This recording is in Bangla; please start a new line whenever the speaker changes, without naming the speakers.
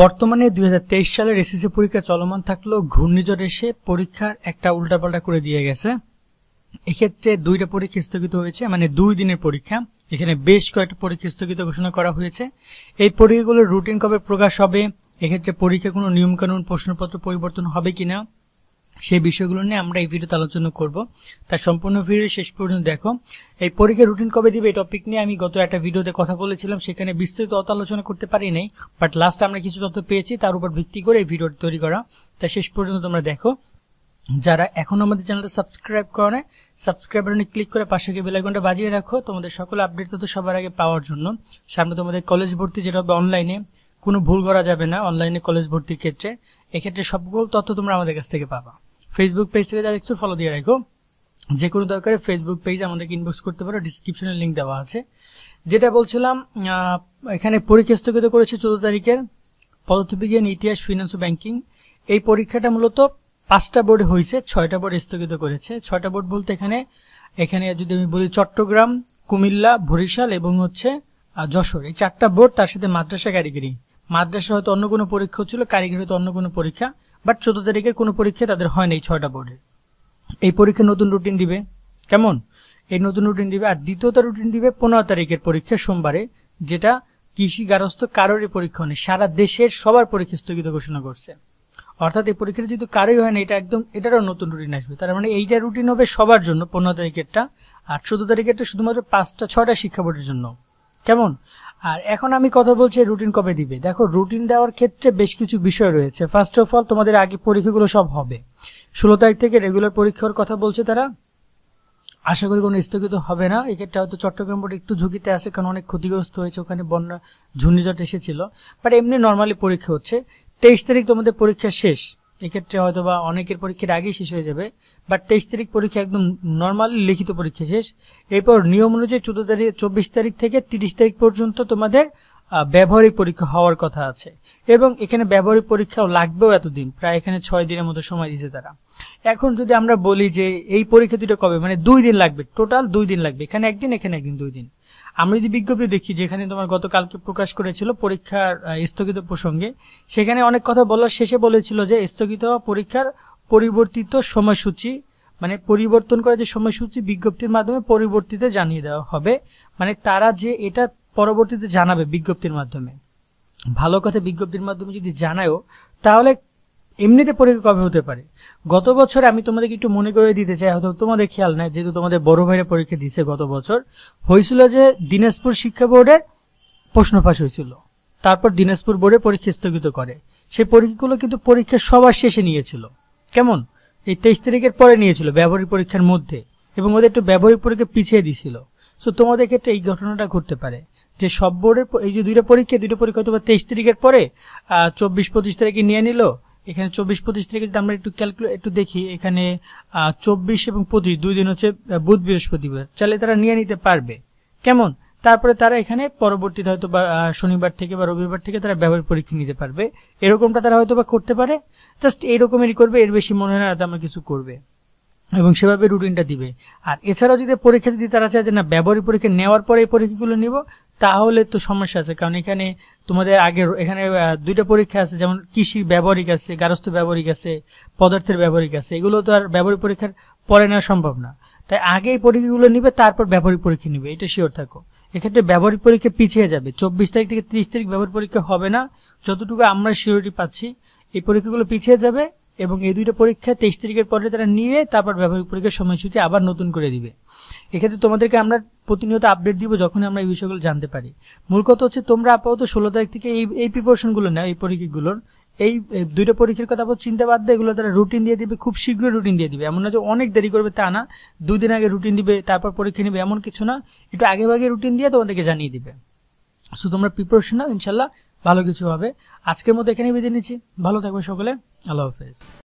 বর্তমানে দুই সালের এসএসসি পরীক্ষা চলমান থাকলেও ঘূর্ণিঝড় এসে পরীক্ষার একটা উল্টাপাল্টা করে দিয়ে গেছে এক্ষেত্রে দুইটা পরীক্ষা স্থগিত হয়েছে মানে দুই দিনের পরীক্ষা এখানে বেশ কয়েকটা পরীক্ষা স্থগিত ঘোষণা করা হয়েছে এই পরীক্ষাগুলোর রুটিন কবে প্রকাশ হবে এক্ষেত্রে পরীক্ষা কোনো নিয়মকানুন প্রশ্নপত্র পরিবর্তন হবে কিনা সেই বিষয়গুলো নিয়ে আমরা এই ভিডিওতে আলোচনা করব তার সম্পূর্ণ ভিডিও শেষ পর্যন্ত দেখো এই পরীক্ষা রুটিন কবে দিবে এই টপিক নিয়ে আমি গত একটা ভিডিওতে কথা বলেছিলাম সেখানে বিস্তারিত অত আলোচনা করতে পারি নাই বাট লাস্ট আমরা কিছু তথ্য পেয়েছি তার উপর ভিত্তি করে এই ভিডিওটি তৈরি করা তা শেষ পর্যন্ত তোমরা দেখো যারা এখন আমাদের চ্যানেলটা সাবস্ক্রাইব করে না সাবস্ক্রাইব বাটনে ক্লিক করে পাশে গিয়ে বেলাইকনটা বাজিয়ে রাখো তোমাদের সকল আপডেট তথ্য সবার আগে পাওয়ার জন্য সামনে তোমাদের কলেজ ভর্তি যেটা হবে অনলাইনে কোনো ভুল করা যাবে না অনলাইনে কলেজ ভর্তির ক্ষেত্রে এক্ষেত্রে সবগুলো তথ্য তোমরা আমাদের কাছ থেকে পাবা ফেসবুক পেজ থেকে যা দেখছো ফলো দিয়ে রাখো যে কোনো দরকারে ফেসবুক পেজ আমাদেরকে ইনবক্স করতে পারো ডিসক্রিপশনে লিঙ্ক দেওয়া আছে যেটা বলছিলাম এখানে পরীক্ষা স্থগিত করেছে চোদ্দ তারিখের পদার্থবিজ্ঞান ইতিহাস ফিনান্স ও ব্যাংকিং এই পরীক্ষাটা মূলত পাঁচটা বোর্ড হয়েছে ছয়টা বোর্ড স্থগিত করেছে ছয়টা বোর্ড বলতে এখানে এখানে যদি আমি বলি চট্টগ্রাম কুমিল্লা বরিশাল এবং হচ্ছে যশোর এই চারটা বোর্ড তার সাথে মাদ্রাসা কারিগরি মাদ্রাসা হয়তো অন্য কোনো পরীক্ষা ছিল কারিগরি হয়তো অন্য কোনো পরীক্ষা বাট চোদ্দ তারিখের কোনো পরীক্ষা তাদের হয়নি এই ছয়টা বোর্ডে এই পরীক্ষা নতুন রুটিন দিবে কেমন এই নতুন রুটিন দিবে আর দ্বিতীয়তা রুটিন দিবে পনেরো তারিখের পরীক্ষা সোমবারে যেটা কৃষি গারস্থ কারোরই পরীক্ষা নেই সারা দেশের সবার পরীক্ষা স্থগিত ঘোষণা করছে অর্থাৎ এই পরীক্ষাটা যেহেতু কারোই হয়নি এটা একদম এটারও নতুন রুটিন আসবে তার মানে এইটা রুটিন হবে সবার জন্য পনেরো তারিখেরটা আর চোদ্দ তারিখেরটা শুধুমাত্র পাঁচটা ছটা শিক্ষা বোর্ডের জন্য কেমন আর এখন আমি কথা বলছি রুটিন কবে দিবে দেখো রুটিন দেওয়ার ক্ষেত্রে বেশ কিছু বিষয় রয়েছে ফার্স্ট অফ অল তোমাদের আগে পরীক্ষাগুলো সব হবে ষোলো তারিখ থেকে রেগুলার পরীক্ষার কথা বলছে তারা আশা করি কোনো স্থগিত হবে না এক্ষেত্রে হয়তো চট্টগ্রাম বোর্ড একটু ঝুঁকিতে আছে কারণ অনেক ক্ষতিগ্রস্ত হয়েছে ওখানে বন্যা ঝূর্ণিঝট এসেছিল বাট এমনি নর্মালি পরীক্ষা হচ্ছে তেইশ তারিখ তোমাদের পরীক্ষা শেষ এক্ষেত্রে হয়তো বা অনেকের পরীক্ষার আগেই শেষ হয়ে যাবে বাট তেইশ তারিখ পরীক্ষা একদম নর্মালি লিখিত পরীক্ষা শেষ এরপর নিয়ম অনুযায়ী চোদ্দ তারিখ চব্বিশ তারিখ থেকে তিরিশ তারিখ পর্যন্ত তোমাদের ব্যবহারিক পরীক্ষা হওয়ার কথা আছে এবং এখানে ব্যবহারিক পরীক্ষাও লাগবেও এতদিন প্রায় এখানে ছয় দিনের মতো সময় দিয়েছে তারা এখন যদি আমরা বলি যে এই পরীক্ষা দুটো কবে মানে দুই দিন লাগবে টোটাল দুই দিন লাগবে এখানে একদিন এখানে একদিন দুই দিন আমরা যদি বিজ্ঞপ্তি দেখি যেখানে তোমার গতকালকে প্রকাশ করেছিল পরীক্ষার স্থগিত প্রসঙ্গে সেখানে অনেক কথা বলার শেষে বলেছিল যে স্থগিত পরীক্ষার পরিবর্তিত সময়সূচি মানে পরিবর্তন করা যে সময়সূচি বিজ্ঞপ্তির মাধ্যমে পরিবর্তিত জানিয়ে দেওয়া হবে মানে তারা যে এটা পরবর্তীতে জানাবে বিজ্ঞপ্তির মাধ্যমে ভালো কথা বিজ্ঞপ্তির মাধ্যমে যদি জানায়ও তাহলে এমনিতে পরীক্ষা কবে হতে পারে গত বছর আমি তোমাদেরকে একটু মনে করে দিতে চাই হয়তো তোমাদের খেয়াল নাই যেহেতু তোমাদের বড় ভাইয়ের পরীক্ষা দিয়েছে গত বছর হয়েছিল যে দিনাজপুর শিক্ষা বোর্ডের প্রশ্ন ফাঁস হয়েছিল তারপর দিনাজপুর বোর্ডে পরীক্ষা স্থগিত করে সেই পরীক্ষাগুলো কিন্তু পরীক্ষা সবার শেষে নিয়েছিল কেমন এই তেইশ তারিখের পরে নিয়েছিল ব্যবহারিক পরীক্ষার মধ্যে এবং ওদের একটু ব্যবহারিক পরীক্ষা পিছিয়ে দিছিল সো তোমাদের ক্ষেত্রে এই ঘটনাটা ঘটতে পারে যে সব বোর্ডের এই যে দুইটা পরীক্ষা দুইটা পরীক্ষা হয়তো তেইশ তারিখের পরে চব্বিশ পঁচিশ তারিখে নিয়ে নিল এখানে চব্বিশ পঁচিশ তারিখে যদি আমরা একটু ক্যালকুলেট একটু দেখি এখানে চব্বিশ এবং পঁচিশ দুই দিন হচ্ছে বুধ বৃহস্পতিবার চাইলে তারা নিয়ে নিতে পারবে কেমন তারপরে তারা এখানে পরবর্তীতে হয়তো বা শনিবার থেকে বা রবিবার থেকে তারা ব্যবহার পরীক্ষা নিতে পারবে এরকমটা তারা হয়তো বা করতে পারে জাস্ট এইরকমেরই করবে এর বেশি মনে হয় না আমার কিছু করবে এবং সেভাবে রুটিনটা দিবে আর এছাড়াও যদি পরীক্ষা দিতে তারা চায় যে না ব্যবহারিক পরীক্ষা নেওয়ার পরে এই পরীক্ষাগুলো নিব তাহলে তো সমস্যা আছে কারণ এখানে তোমাদের আগে এখানে দুইটা পরীক্ষা আছে যেমন কৃষির ব্যবহারিক আছে গারস্থ ব্যবহারিক আছে পদার্থের ব্যবহারিক আছে এগুলো তো আর ব্যবহারিক পরীক্ষার পরে নেওয়া সম্ভব না তাই আগে এই পরীক্ষাগুলো নিবে তারপর ব্যবহারিক পরীক্ষা নিবে এটা শিওর থাকো এক্ষেত্রে ব্যবহারিক পরীক্ষা পিছিয়ে যাবে চব্বিশ তারিখ থেকে ত্রিশ তারিখ ব্যবহারিক পরীক্ষা হবে না যতটুকু আমরা শিওরিটি পাচ্ছি এই পরীক্ষাগুলো পিছিয়ে যাবে এবং এই দুইটা পরীক্ষা তেইশ তারিখের পরে তারা নিয়ে তারপর ব্যবহারিক পরীক্ষার সময়সূচি আবার নতুন করে দিবে এক্ষেত্রে তোমাদেরকে আমরা প্রতিনিয়ত আপডেট দিব যখন আমরা এই বিষয়গুলো জানতে পারি মূল কথা হচ্ছে তোমরা আপাতত ষোলো তারিখ থেকে এই এই প্রিপারেশনগুলো নেয় এই পরীক্ষাগুলোর এই দুইটা পরীক্ষার কথা আপাতত চিন্তা বাদ দেয় এগুলো তারা রুটিন দিয়ে দিবে খুব শীঘ্রই রুটিন দিয়ে দিবে এমন না যে অনেক দেরি করবে তা না দুদিন আগে রুটিন দিবে তারপর পরীক্ষা নেবে এমন কিছু না একটু আগে ভাগে রুটিন দিয়ে তোমাদেরকে জানিয়ে দিবে সো তোমরা প্রিপারেশন নাও ইনশাল্লাহ ভালো কিছু হবে আজকের মতো এখানেই বেঁধে নিচ্ছি ভালো থাকবে সকলে I love this.